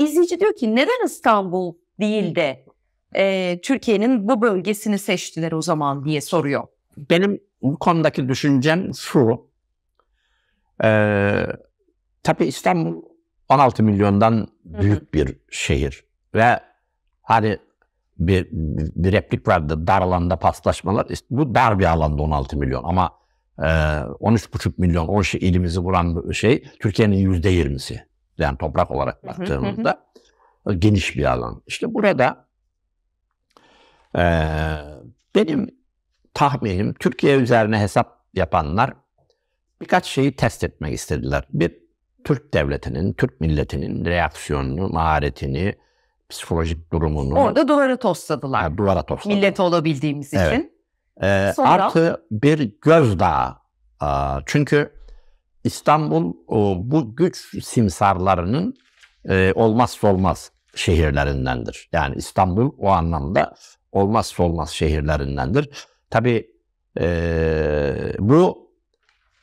İzleyici diyor ki neden İstanbul değil de e, Türkiye'nin bu bölgesini seçtiler o zaman diye soruyor. Benim bu konudaki düşüncem şu. Ee, tabii İstanbul 16 milyondan büyük bir şehir ve hani bir, bir replik vardı dar alanda paslaşmalar. Bu dar bir alanda 16 milyon ama e, 13,5 milyon o şey, ilimizi vuran şey Türkiye'nin %20'si yani toprak olarak baktığımızda e, geniş bir alan. İşte burada e, benim tahminim Türkiye üzerine hesap yapanlar birkaç şeyi test etmek istediler. Bir, Türk devletinin, Türk milletinin reaksiyonunu, maharetini, psikolojik durumunu. Orada duvara tostladılar Yani duvara tosladılar. Millet olabildiğimiz evet. için. Ee, Sonra... Artı bir gözdağı. Çünkü İstanbul bu güç simsarlarının e, olmazsa olmaz şehirlerindendir. Yani İstanbul o anlamda olmazsa olmaz şehirlerindendir. Tabi e, bu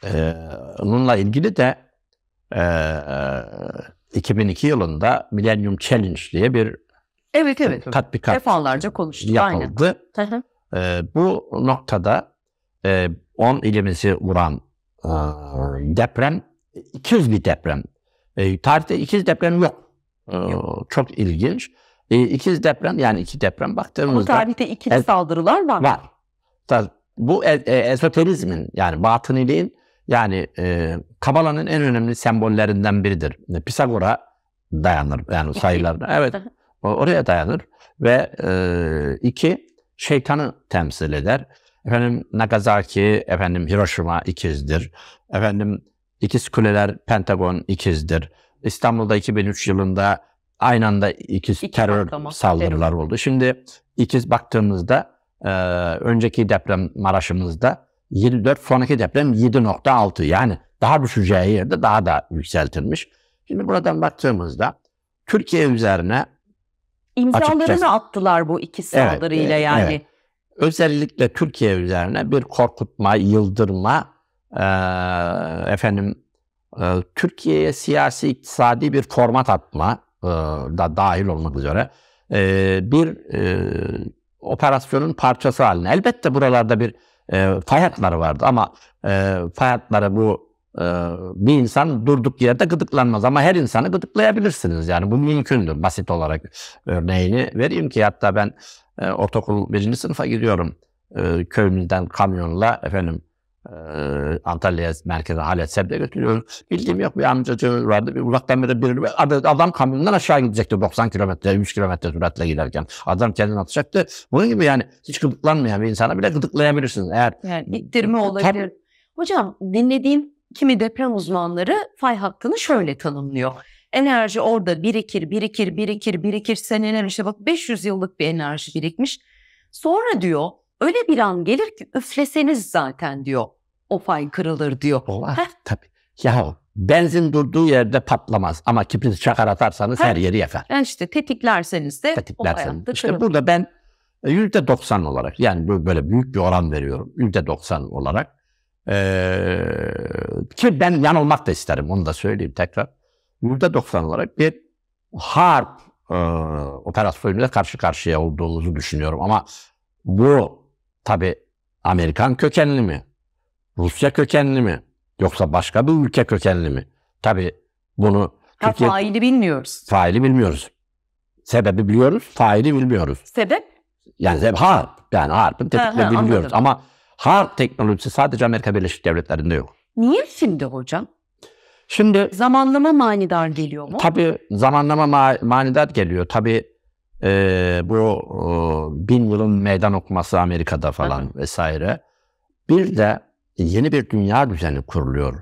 e, bununla ilgili de e, 2002 yılında Millennium Challenge diye bir evet evet kat defalarca konuştuk yapıldı. Aynen. e, bu noktada e, 10 ilimizi vuran deprem 200 bir deprem. E, tarihte 200 deprem yok. E, Çok ilginç. E, ikiz deprem yani iki deprem baktığımızda. Ama tarihte iki e, saldırılar var. Var. bu esoterizmin e, yani batıniliğin yani e, Kabala'nın en önemli sembollerinden biridir. E, Pisagor'a dayanır yani sayılarına. Evet oraya dayanır ve e, iki şeytanı temsil eder. Efendim Nagasaki, efendim Hiroşima ikizdir. Efendim ikiz kuleler Pentagon ikizdir. İstanbul'da 2003 yılında aynı anda ikiz İki terör patlama, saldırılar terör. oldu. Şimdi ikiz baktığımızda e, önceki deprem Maraş'ımızda 7.4 sonraki deprem 7.6 yani daha düşeceği yerde daha da yükseltilmiş. Şimdi buradan baktığımızda Türkiye üzerine İmzalarını attılar bu iki saldırıyla evet, yani. Evet özellikle Türkiye üzerine bir korkutma, yıldırma, e, efendim e, Türkiye'ye siyasi, iktisadi bir format atma e, da dahil olmak üzere e, bir e, operasyonun parçası haline. Elbette buralarda bir e, fay hatları vardı ama e, fay hatları bu ee, bir insan durduk yerde gıdıklanmaz ama her insanı gıdıklayabilirsiniz. Yani bu mümkündür basit olarak örneğini vereyim ki hatta ben e, ortaokul birinci sınıfa gidiyorum ee, köyümüzden kamyonla efendim e, Antalya merkeze Halet Sebde götürüyorum. Bildiğim yok bir amcacı vardı. Bir uzaktan beri bir adam kamyondan aşağı gidecekti 90 kilometre, 100 kilometre süratle giderken. Adam kendini atacaktı. Bunun gibi yani hiç gıdıklanmayan bir insana bile gıdıklayabilirsiniz. Eğer, yani ittirme olabilir. Tabii, Hocam dinlediğim kimi deprem uzmanları fay hakkını şöyle tanımlıyor. Enerji orada birikir, birikir, birikir, birikir seneler işte bak 500 yıllık bir enerji birikmiş. Sonra diyor öyle bir an gelir ki üfleseniz zaten diyor o fay kırılır diyor. Allah, Heh. tabii. Ya benzin durduğu yerde patlamaz ama kipriti çakar atarsanız Heh. her yeri yakar. Yani işte tetiklerseniz de tetiklerseniz. o İşte burada ben e, yüzde 90 olarak yani böyle büyük bir oran veriyorum yüzde 90 olarak ee, ki ben yanılmak da isterim onu da söyleyeyim tekrar. %90 olarak bir harp e, operasyonuyla karşı karşıya olduğumuzu düşünüyorum. Ama bu tabi Amerikan kökenli mi? Rusya kökenli mi? Yoksa başka bir ülke kökenli mi? Tabi bunu ha, Türkiye... faili bilmiyoruz. Faili bilmiyoruz. Sebebi biliyoruz, faili bilmiyoruz. Sebep? Yani sebep harp. Yani harpın tetikle bilmiyoruz. Anladım. Ama harp teknolojisi sadece Amerika Birleşik Devletleri'nde yok. Niye şimdi hocam? Şimdi zamanlama manidar geliyor mu? Tabii zamanlama ma- manidar geliyor. Tabii e, bu e, bin yılın meydan okuması Amerika'da falan Hı-hı. vesaire. Bir de yeni bir dünya düzeni kuruluyor.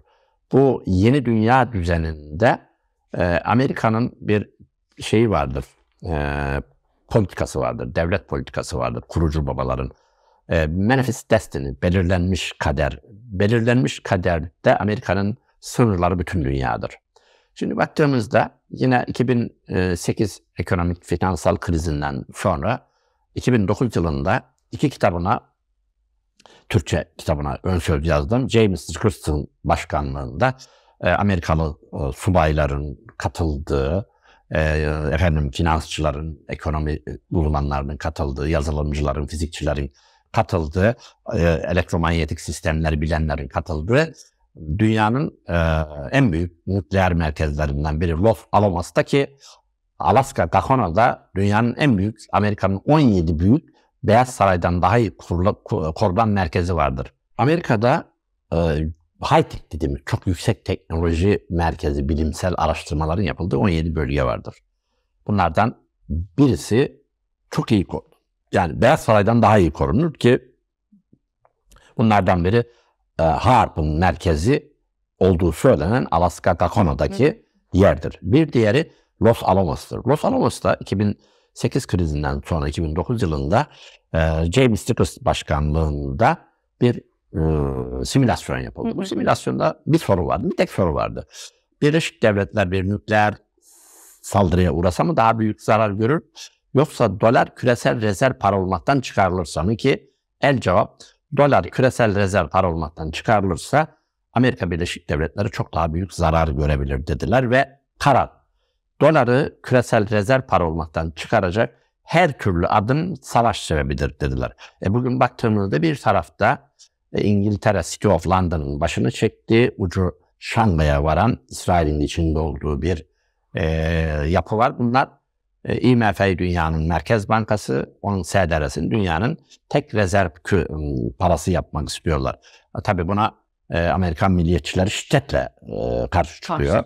Bu yeni dünya düzeninde e, Amerika'nın bir şeyi vardır. E, politikası vardır, devlet politikası vardır kurucu babaların e, Manifest Destiny, belirlenmiş kader. Belirlenmiş kaderde Amerika'nın sınırları bütün dünyadır. Şimdi baktığımızda yine 2008 ekonomik finansal krizinden sonra 2009 yılında iki kitabına Türkçe kitabına ön söz yazdım. James Richardson başkanlığında e, Amerikalı e, subayların katıldığı, e, efendim finansçıların, ekonomi uzmanlarının katıldığı, yazılımcıların, fizikçilerin katıldı. Ee, elektromanyetik sistemleri bilenlerin katıldığı dünyanın e, en büyük nükleer merkezlerinden biri Los Alamos'ta ki Alaska Gakona'da dünyanın en büyük, Amerika'nın 17 büyük Beyaz Saray'dan daha iyi kurulu, korulan merkezi vardır. Amerika'da e, high tech dediğimiz çok yüksek teknoloji merkezi bilimsel araştırmaların yapıldığı 17 bölge vardır. Bunlardan birisi çok iyi yani Beyaz Saray'dan daha iyi korunur ki bunlardan biri e, Harp'ın merkezi olduğu söylenen Alaska Gakono'daki Hı. yerdir. Bir diğeri Los Alamos'tur. Los Alamos'ta 2008 krizinden sonra 2009 yılında e, James Dickus başkanlığında bir e, simülasyon yapıldı. hı. Bu simülasyonda bir soru vardı. Bir tek soru vardı. Birleşik Devletler bir nükleer saldırıya uğrasa mı daha büyük zarar görür? Yoksa dolar küresel rezerv para olmaktan çıkarılırsa mı ki el cevap dolar küresel rezerv para olmaktan çıkarılırsa Amerika Birleşik Devletleri çok daha büyük zarar görebilir dediler ve karar doları küresel rezerv para olmaktan çıkaracak her türlü adım savaş sebebidir dediler. E bugün baktığımızda bir tarafta e, İngiltere City of London'ın başını çekti. Ucu Şangay'a varan İsrail'in içinde olduğu bir e, yapı var. Bunlar e, IMF dünyanın merkez bankası, onun SDR'sini dünyanın tek rezerv ıı, parası yapmak istiyorlar. E, tabii buna e, Amerikan milliyetçileri şiddetle karşı çıkıyor.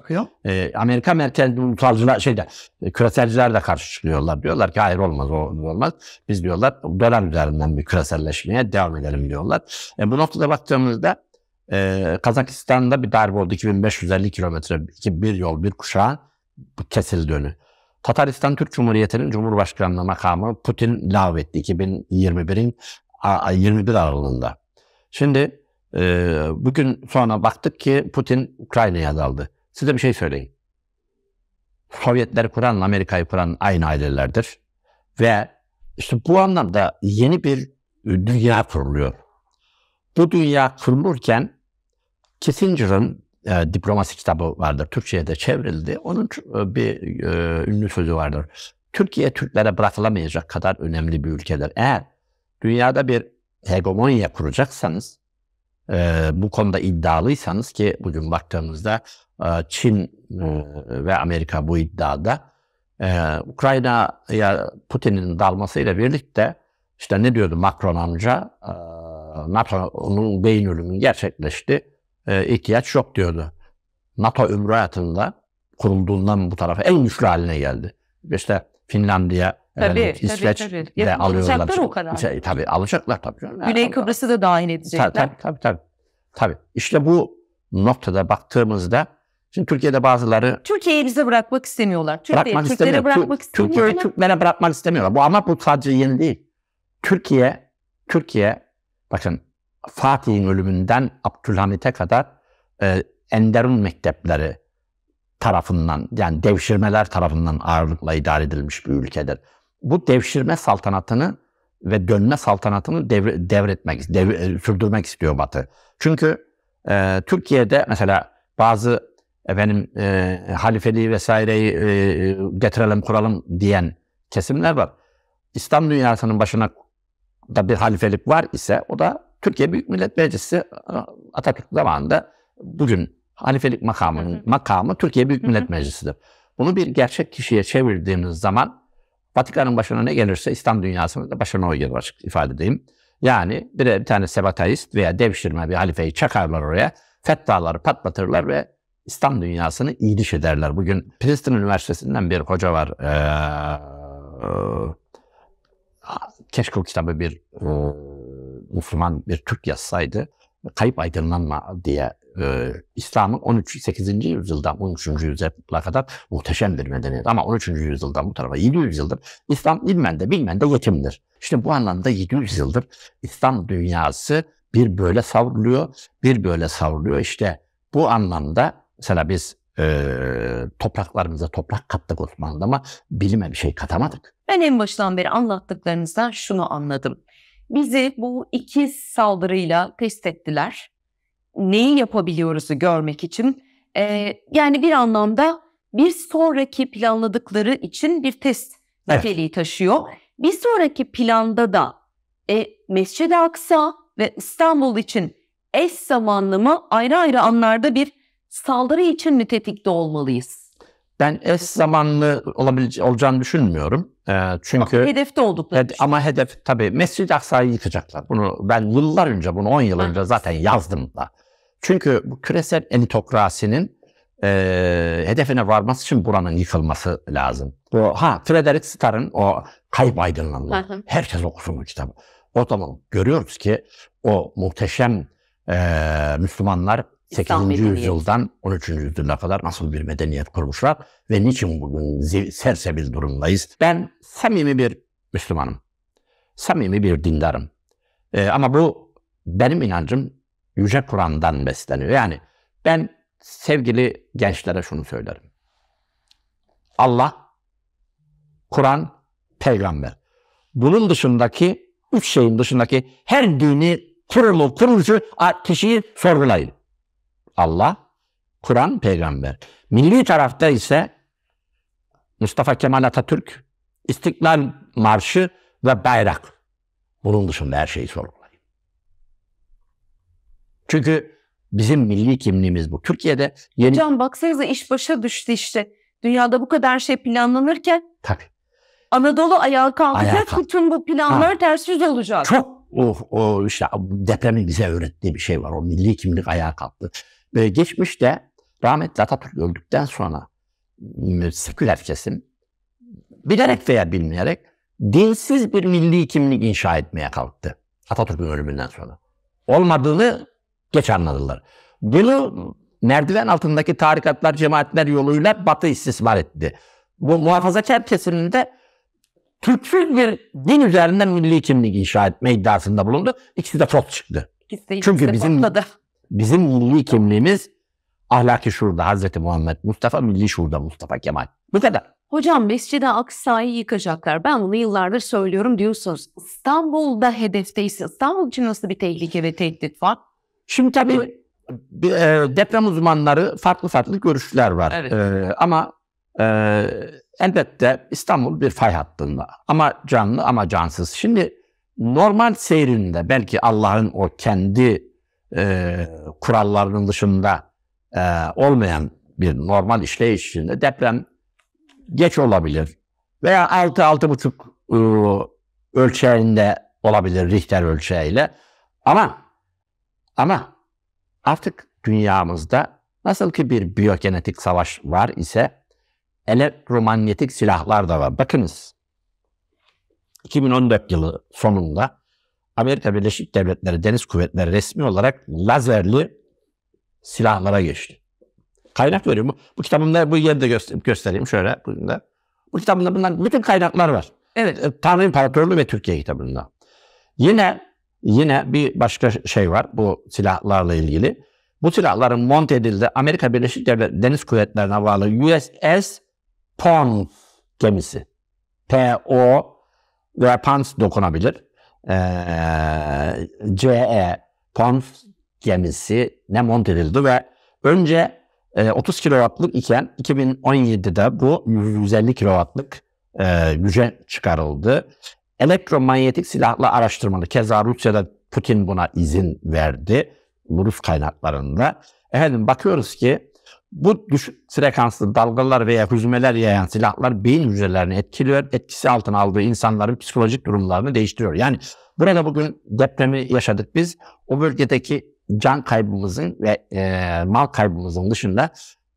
Amerika merkez ulusalcılar şeyde küreselciler de karşı çıkıyorlar. Diyorlar ki hayır olmaz o olmaz. Biz diyorlar dolar üzerinden bir küreselleşmeye devam edelim diyorlar. E, bu noktada baktığımızda e, Kazakistan'da bir darbe oldu. 2550 kilometre bir yol bir kuşağın kesildi önü. Tataristan Türk Cumhuriyeti'nin Cumhurbaşkanlığı makamı Putin lağvetti 2021'in 21 Aralık'ında. Şimdi e, bugün sonra baktık ki Putin Ukrayna'ya daldı. Size bir şey söyleyeyim. Sovyetler kuran, Amerika'yı kuran aynı ailelerdir. Ve işte bu anlamda yeni bir dünya kuruluyor. Bu dünya kurulurken Kissinger'ın e, diplomasi kitabı vardır. Türkçe'ye de çevrildi. Onun e, bir e, ünlü sözü vardır. Türkiye Türklere bırakılamayacak kadar önemli bir ülkedir. Eğer dünyada bir hegemonya kuracaksanız, e, bu konuda iddialıysanız ki bugün baktığımızda e, Çin e, ve Amerika bu iddiada, e, Ukrayna'ya Putin'in dalmasıyla birlikte işte ne diyordu Macron amca, e, NATO'nun beyin ölümü gerçekleşti e, ihtiyaç yok diyordu. NATO ömrü hayatında kurulduğundan bu tarafa en güçlü haline geldi. İşte Finlandiya, tabii, İsveç tabii, tabii. de alıyorlar. o kadar. Şey, tabii alacaklar tabii. Canım. Güney Kıbrıs'ı da dahil edecekler. Tabii tabii, tabii tabii. İşte bu noktada baktığımızda Şimdi Türkiye'de bazıları Türkiye'yi bize bırakmak istemiyorlar. Türkiye, bırakmak Türklere bırakmak istemiyorlar. Türkiye'yi Türklere bırakmak istemiyorlar. Bu ama bu sadece yeni değil. Türkiye Türkiye bakın Fatih'in ölümünden Abdülhamit'e kadar e, Enderun mektepleri tarafından yani devşirmeler tarafından ağırlıkla idare edilmiş bir ülkedir. Bu devşirme saltanatını ve dönme saltanatını devre, devretmek, dev, e, sürdürmek istiyor Batı. Çünkü e, Türkiye'de mesela bazı efendim e, halifeliği vesaireyi e, e, getirelim kuralım diyen kesimler var. İslam dünyasının başına da bir halifelik var ise o da Türkiye Büyük Millet Meclisi e, Atatürk zamanında bugün halifelik makamının makamı Türkiye Büyük Millet Meclisi'dir. Bunu bir gerçek kişiye çevirdiğimiz zaman Vatikan'ın başına ne gelirse İslam dünyasının da başına o gelir açık ifade edeyim. Yani bir, bir tane sebatayist veya devşirme bir halifeyi çakarlar oraya, fetvaları patlatırlar ve İslam dünyasını iyiliş ederler. Bugün Princeton Üniversitesi'nden bir hoca var. Ee, keşke o kitabı bir e, Müslüman bir Türk yazsaydı kayıp aydınlanma diye e, İslam'ın 13. 8. yüzyıldan 13. yüzyıla kadar muhteşem bir medeniyet. Ama 13. yüzyıldan bu tarafa 700 yıldır İslam ilmen de bilmen de yetimdir. İşte bu anlamda 700 yıldır İslam dünyası bir böyle savruluyor, bir böyle savruluyor. İşte bu anlamda mesela biz e, topraklarımıza toprak kattık Osmanlı'da ama bilime bir şey katamadık. Ben en baştan beri anlattıklarınızdan şunu anladım. Bizi bu iki saldırıyla test ettiler. Neyi yapabiliyoruzu görmek için. Ee, yani bir anlamda bir sonraki planladıkları için bir test niteliği evet. taşıyor. Bir sonraki planda da e, Mescid-i Aksa ve İstanbul için eş zamanlı mı ayrı ayrı anlarda bir saldırı için mi olmalıyız? Ben eş zamanlı olabilece- olacağını düşünmüyorum. Ee, çünkü Hedefte oldukları Hed- ama hedef tabii Mescid-i Aksa'yı yıkacaklar. Bunu ben yıllar önce bunu 10 yıl önce zaten yazdım da. Çünkü bu küresel elitokrasinin e, ee, hedefine varması için buranın yıkılması lazım. Bu, ha Frederick Starr'ın o Kayıp Aydınlanma. Herkes okusun bu kitabı. O zaman görüyoruz ki o muhteşem e, Müslümanlar 8. yüzyıldan 13. yüzyıla kadar nasıl bir medeniyet kurmuşlar ve niçin bugün sersebil durumdayız? Ben samimi bir Müslümanım. Samimi bir dindarım. Ee, ama bu benim inancım Yüce Kur'an'dan besleniyor. Yani ben sevgili gençlere şunu söylerim. Allah, Kur'an, Peygamber. Bunun dışındaki, üç şeyin dışındaki her dini kurumu, kuruluşu kişiyi sorgulayın. Allah, Kur'an peygamber. Milli tarafta ise Mustafa Kemal Atatürk, İstiklal Marşı ve bayrak. Bunun dışında her şeyi sorgulayın. Çünkü bizim milli kimliğimiz bu. Türkiye'de yeni... Hocam baksanıza iş başa düştü işte. Dünyada bu kadar şey planlanırken Tabii. Anadolu ayağa kalkacak, ayağa kalk. bütün bu planlar ha. ters yüz olacak. Çok, oh, oh, işte depremin bize öğrettiği bir şey var. O milli kimlik ayağa kalktı. Ee, geçmişte rahmetli Atatürk öldükten sonra seküler kesim bilerek veya bilmeyerek dinsiz bir milli kimlik inşa etmeye kalktı. Atatürk'ün ölümünden sonra. Olmadığını geç anladılar. Bunu merdiven altındaki tarikatlar, cemaatler yoluyla Batı istismar etti. Bu muhafazakar kesiminde Türkçül bir din üzerinden milli kimlik inşa etme iddiasında bulundu. İkisi de çok çıktı. İkisi de Çünkü de bizim patladı. Bizim milli kimliğimiz ahlaki şurada Hazreti Muhammed Mustafa, milli şurada Mustafa Kemal. Bu kadar. Hocam Mescid-i Aksa'yı yıkacaklar. Ben bunu yıllardır söylüyorum diyorsunuz. İstanbul'da hedefteyse İstanbul için nasıl bir tehlike ve tehdit var? Şimdi tabii bir, e, deprem uzmanları farklı farklı görüşler var. Evet. E, ama e, elbette İstanbul bir fay hattında. Ama canlı ama cansız. Şimdi normal seyrinde belki Allah'ın o kendi e, kurallarının dışında e, olmayan bir normal işleyiş içinde deprem geç olabilir veya 6 altı buçuk e, ölçeğinde olabilir Richter ölçeğiyle. Ama ama artık dünyamızda nasıl ki bir biyogenetik savaş var ise elektromanyetik silahlar da var. Bakınız 2014 yılı sonunda Amerika Birleşik Devletleri Deniz Kuvvetleri resmi olarak lazerli silahlara geçti. Kaynak veriyor. Bu, bu kitabımda bu yerde göstereyim, göstereyim şöyle. Bunda. Bu kitabımda bunlar bütün kaynaklar var. Evet. E, Tanrı İmparatorluğu ve Türkiye kitabında. Yine yine bir başka şey var bu silahlarla ilgili. Bu silahların monte edildi Amerika Birleşik Devletleri Deniz Kuvvetleri'ne bağlı USS Pons gemisi. PO veya Pons dokunabilir. Ee, e, CE Panf ne monte edildi ve önce e, 30 kilowattlık iken 2017'de bu 150 kilowattlık e, güce çıkarıldı. Elektromanyetik silahlı araştırmalı keza Rusya'da Putin buna izin verdi. Rus kaynaklarında. Efendim bakıyoruz ki bu düşük frekanslı dalgalar veya hüzmeler yayan silahlar beyin hücrelerini etkiliyor. Etkisi altına aldığı insanların psikolojik durumlarını değiştiriyor. Yani burada bugün depremi yaşadık biz. O bölgedeki can kaybımızın ve e, mal kaybımızın dışında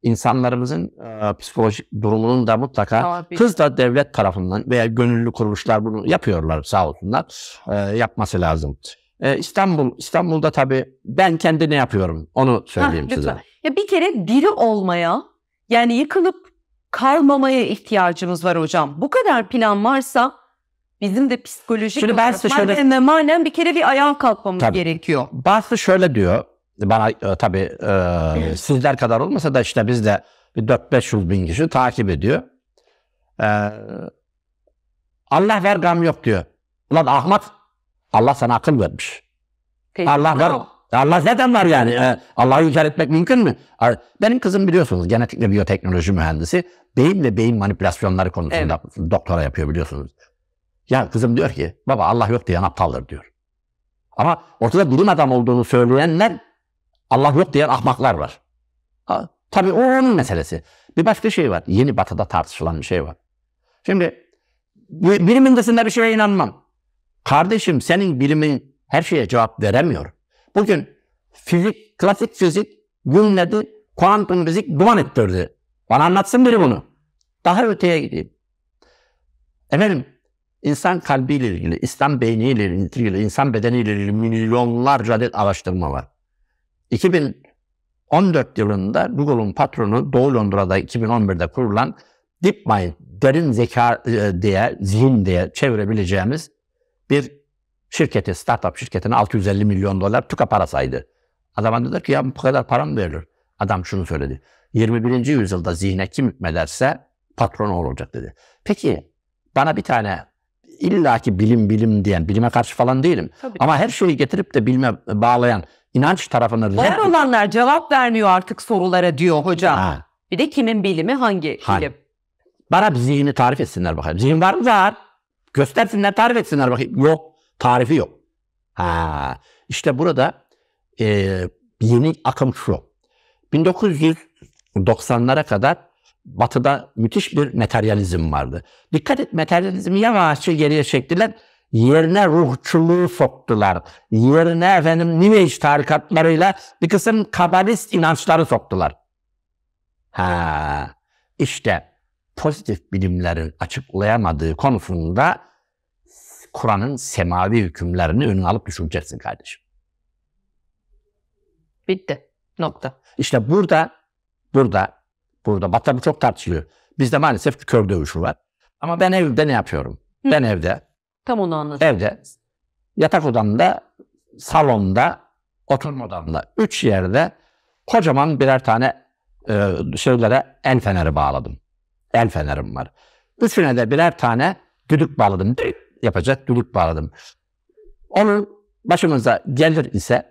insanlarımızın e, psikolojik durumunun da mutlaka Tabii. hızla devlet tarafından veya gönüllü kuruluşlar bunu yapıyorlar sağ olsunlar. E, yapması lazım. Ee, İstanbul, İstanbul'da tabii ben kendi ne yapıyorum onu söyleyeyim Heh, size. Ya bir kere diri olmaya yani yıkılıp kalmamaya ihtiyacımız var hocam. Bu kadar plan varsa bizim de psikolojik Şimdi ben size şöyle... ve manen bir kere bir ayağa kalkmamız tabii, gerekiyor. Bazı şöyle diyor bana e, tabii e, sizler kadar olmasa da işte biz de 4-5 bin kişi takip ediyor. Ee, Allah ver gam yok diyor. Ulan Ahmet Allah sana akıl vermiş. Peki, Allah var. No. Allah neden var yani. Ee, Allah'ı yüceltmek mümkün mü? Benim kızım biliyorsunuz genetik ve biyoteknoloji mühendisi. Beyin ve beyin manipülasyonları konusunda evet. doktora yapıyor biliyorsunuz. Ya kızım diyor ki baba Allah yok diyen aptaldır diyor. Ama ortada bilim adam olduğunu söyleyenler Allah yok diyen ahmaklar var. Ha, tabii o onun meselesi. Bir başka şey var. Yeni batıda tartışılan bir şey var. Şimdi bilimin dışında bir şeye inanmam. Kardeşim senin bilimin her şeye cevap veremiyor. Bugün fizik, klasik fizik gümledi, kuantum fizik duman ettirdi. Bana anlatsın biri bunu. Daha öteye gideyim. Efendim insan kalbiyle ilgili, insan beyniyle ilgili, insan bedeniyle ilgili milyonlarca adet araştırma var. 2014 yılında Google'un patronu Doğu Londra'da 2011'de kurulan DeepMind, derin zeka e, diye, zihin diye çevirebileceğimiz bir şirketi, startup şirketine 650 milyon dolar tüka para saydı. Adam dedi ki ya bu kadar para mı verilir? Adam şunu söyledi. 21. yüzyılda zihne kim hükmederse patron olacak dedi. Peki bana bir tane illaki bilim bilim diyen, bilime karşı falan değilim. Tabii. Ama her şeyi getirip de bilime bağlayan, inanç tarafını... Var olanlar cevap vermiyor artık sorulara diyor hocam. Ha. Bir de kimin bilimi hangi, bilim? Bana bir zihni tarif etsinler bakayım. Zihin var mı? Var. Göstersinler tarif etsinler bakayım. Yok. Tarifi yok. Ha. İşte burada e, yeni akım şu. 1990'lara kadar batıda müthiş bir materyalizm vardı. Dikkat et materyalizmi yavaşça geriye çektiler. Yerine ruhçuluğu soktular. Yerine efendim New Age tarikatlarıyla bir kısım kabalist inançları soktular. Ha işte pozitif bilimlerin açıklayamadığı konusunda Kur'an'ın semavi hükümlerini önüne alıp düşüneceksin kardeşim. Bitti. Nokta. İşte burada, burada, burada. Batı çok tartışılıyor. Bizde maalesef bir kör dövüşü var. Ama ben evde ne yapıyorum? Hı. Ben evde. Tam onu anladım. Evde. Yatak odamda, salonda, oturma odamda. Üç yerde kocaman birer tane e, şeylere el feneri bağladım el fenerim var. Üçüne de birer tane düdük bağladım. Düdük yapacak düdük bağladım. Onun başımıza gelir ise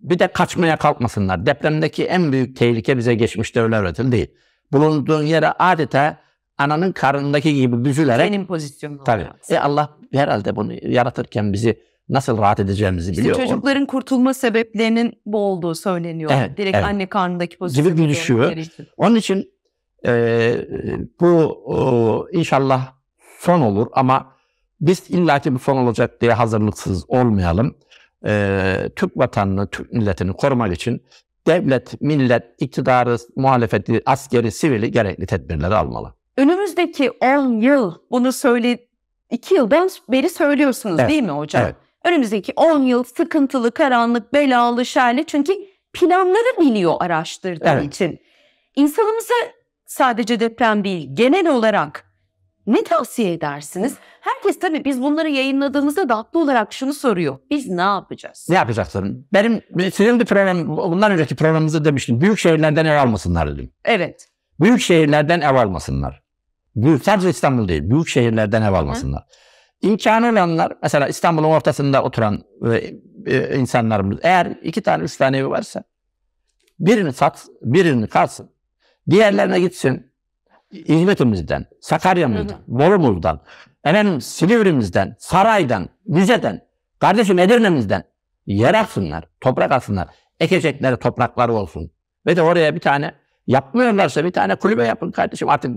bir de kaçmaya kalkmasınlar. Depremdeki en büyük tehlike bize geçmiş devlet öğretim değil. Bulunduğun yere adeta ananın karnındaki gibi büzülerek. Senin pozisyonun Tabii. E Allah herhalde bunu yaratırken bizi nasıl rahat edeceğimizi işte biliyor. Çocukların o, kurtulma sebeplerinin bu olduğu söyleniyor. Evet, Direkt evet. anne karnındaki pozisyonu. Gibi düşüyor. Onun için e, bu e, inşallah son olur ama biz illaki bir son olacak diye hazırlıksız olmayalım. E, Türk vatanını, Türk milletini korumak için devlet, millet, iktidarı, muhalefeti, askeri, sivili gerekli tedbirleri almalı. Önümüzdeki 10 yıl bunu söyle 2 yıldan beri söylüyorsunuz evet, değil mi hocam? Evet. Önümüzdeki 10 yıl sıkıntılı, karanlık, belalı, şerli çünkü planları biliyor araştırdığı evet. için. İnsanımıza sadece deprem değil genel olarak ne tavsiye edersiniz? Herkes tabii biz bunları yayınladığımızda da haklı olarak şunu soruyor. Biz ne yapacağız? Ne yapacaksın? Benim sizin de program, bundan önceki programımızda demiştim. Büyük şehirlerden ev almasınlar dedim. Evet. Büyük şehirlerden ev almasınlar. Büyük, sadece İstanbul değil. Büyük şehirlerden ev almasınlar. Hı. İmkanı olanlar mesela İstanbul'un ortasında oturan e, e, insanlarımız eğer iki tane üç tane evi varsa birini sat, birini kalsın. Diğerlerine gitsin. İzmit'imizden, Sakarya'mızdan, Bolu'muzdan, efendim Silivri'mizden, Saray'dan, Rize'den, kardeşim Edirne'mizden yer alsınlar, toprak alsınlar, Ekecekleri toprakları olsun. Ve de oraya bir tane yapmıyorlarsa bir tane kulübe yapın kardeşim. Artık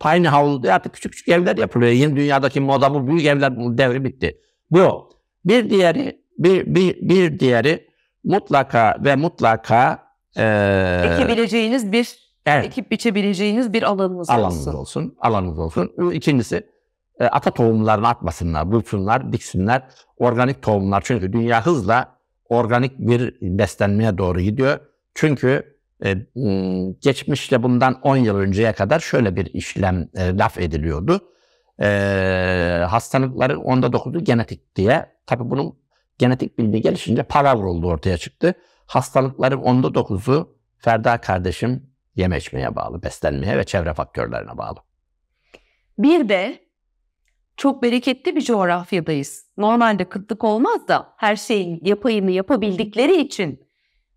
tiny house artık küçük küçük evler yapılıyor. Yeni dünyadaki moda bu büyük evler bu devri bitti. Bu. Bir diğeri bir, bir, bir diğeri mutlaka ve mutlaka e, ekebileceğiniz bir Evet. Ekip biçebileceğiniz bir alanınız, alanınız olsun. olsun. Alanınız olsun. İkincisi e, ata tohumlarını atmasınlar, bulsunlar, diksinler. Organik tohumlar. Çünkü dünya hızla organik bir beslenmeye doğru gidiyor. Çünkü e, hmm, geçmişte bundan 10 yıl önceye kadar şöyle bir işlem e, laf ediliyordu. E, hastalıkların onda 9'u genetik diye. Tabi bunun genetik bilgi gelişince para vuruldu ortaya çıktı. Hastalıkların onda dokuzu Ferda kardeşim Yeme içmeye bağlı, beslenmeye ve çevre faktörlerine bağlı. Bir de çok bereketli bir coğrafyadayız. Normalde kıtlık olmaz da her şeyin yapayını yapabildikleri için.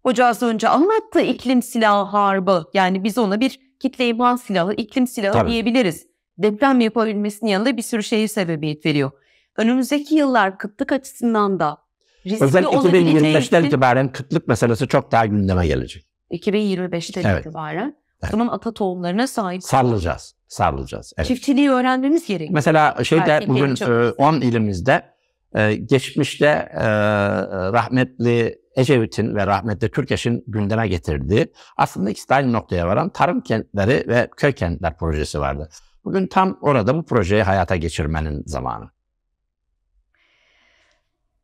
Hoca az önce anlattı iklim silahı harbi. Yani biz ona bir kitle imhan silahı, iklim silahı Tabii. diyebiliriz. Deprem yapabilmesinin yanında bir sürü şeyi sebebiyet veriyor. Önümüzdeki yıllar kıtlık açısından da riskli Özellikle 2025'ten itibaren kıtlık meselesi çok daha gündeme gelecek. 2025'ten evet. itibaren. Evet. Bunun ata tohumlarına sahip. Sarılacağız. Sarılacağız. Evet. Çiftçiliği öğrenmemiz gerekiyor. Mesela şeyde Erkekleri bugün çok... 10 e, ilimizde e, geçmişte e, rahmetli Ecevit'in ve rahmetli Türkeş'in gündeme getirdiği aslında ikisi de aynı noktaya varan tarım kentleri ve köy kentler projesi vardı. Bugün tam orada bu projeyi hayata geçirmenin zamanı.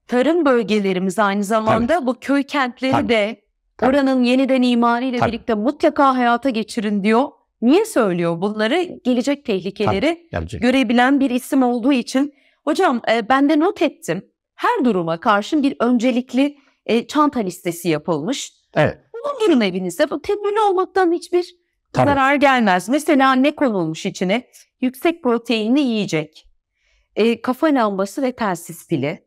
Tarım bölgelerimiz aynı zamanda Tabii. bu köy kentleri Tabii. de Oranın yeniden imariyle Tabii. birlikte mutlaka hayata geçirin diyor. Niye söylüyor bunları? Gelecek tehlikeleri Tabii, görebilen bir isim olduğu için. Hocam e, ben de not ettim. Her duruma karşın bir öncelikli e, çanta listesi yapılmış. Evet. Bulundurun evinizde. Bu tedbirli olmaktan hiçbir Tabii. zarar gelmez. Mesela ne konulmuş içine? Yüksek proteinli yiyecek, e, kafa lambası ve telsiz pili,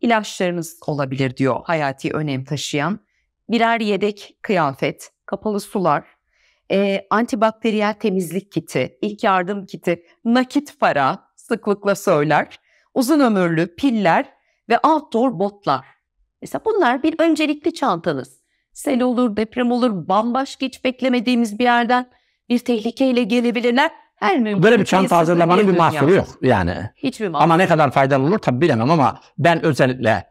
ilaçlarınız olabilir diyor hayati önem taşıyan birer yedek kıyafet, kapalı sular, e, antibakteriyel temizlik kiti, ilk yardım kiti, nakit para sıklıkla söyler, uzun ömürlü piller ve outdoor botlar. Mesela bunlar bir öncelikli çantanız. Sel olur, deprem olur, bambaşka hiç beklemediğimiz bir yerden bir tehlikeyle gelebilirler. Her mümkün Böyle bir çanta hazırlamanın bir mahsuru yok yani. Hiçbir mahsuru. Ama ne kadar faydalı olur tabii bilemem ama ben özellikle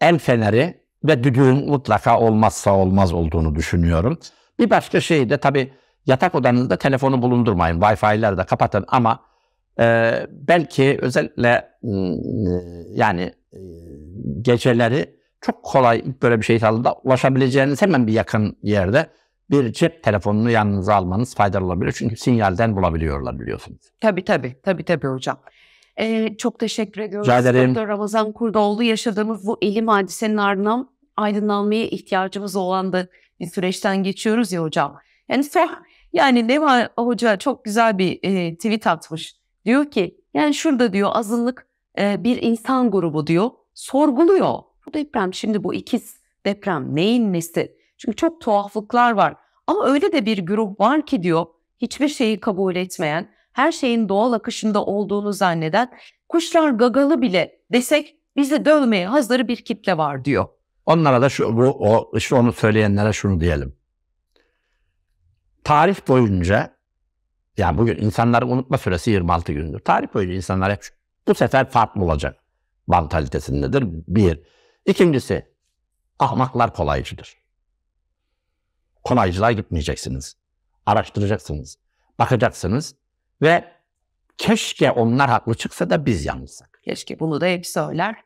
el feneri ve düdüğün mutlaka olmazsa olmaz olduğunu düşünüyorum. Bir başka şey de tabii yatak odanızda telefonu bulundurmayın. Wi-Fi'leri de kapatın ama e, belki özellikle mm, yani e, geceleri çok kolay böyle bir şey sağladığında ulaşabileceğiniz hemen bir yakın yerde bir cep telefonunu yanınıza almanız faydalı olabilir. Çünkü sinyalden bulabiliyorlar biliyorsunuz. Tabii tabii. Tabii tabii hocam. Ee, çok teşekkür ediyoruz. Rica ederim. Doktor Ramazan Kurdoğlu yaşadığımız bu elim hadisenin ardından aydınlanmaya ihtiyacımız olan da bir e, süreçten geçiyoruz ya hocam. Yani sen, yani ne var Hoca çok güzel bir e, tweet atmış. Diyor ki yani şurada diyor azınlık e, bir insan grubu diyor sorguluyor. Bu deprem şimdi bu ikiz deprem neyin nesi? Çünkü çok tuhaflıklar var. Ama öyle de bir grup var ki diyor hiçbir şeyi kabul etmeyen, her şeyin doğal akışında olduğunu zanneden, kuşlar gagalı bile desek bizi dövmeye hazır bir kitle var diyor. Onlara da şu, bu, o, işte onu söyleyenlere şunu diyelim. Tarih boyunca yani bugün insanların unutma süresi 26 gündür. Tarih boyunca insanlar hep bu sefer farklı olacak mantalitesinindedir. Bir. İkincisi ahmaklar kolaycıdır. Kolaycılığa gitmeyeceksiniz. Araştıracaksınız. Bakacaksınız ve keşke onlar haklı çıksa da biz yanılsak. Keşke bunu da hep söyler.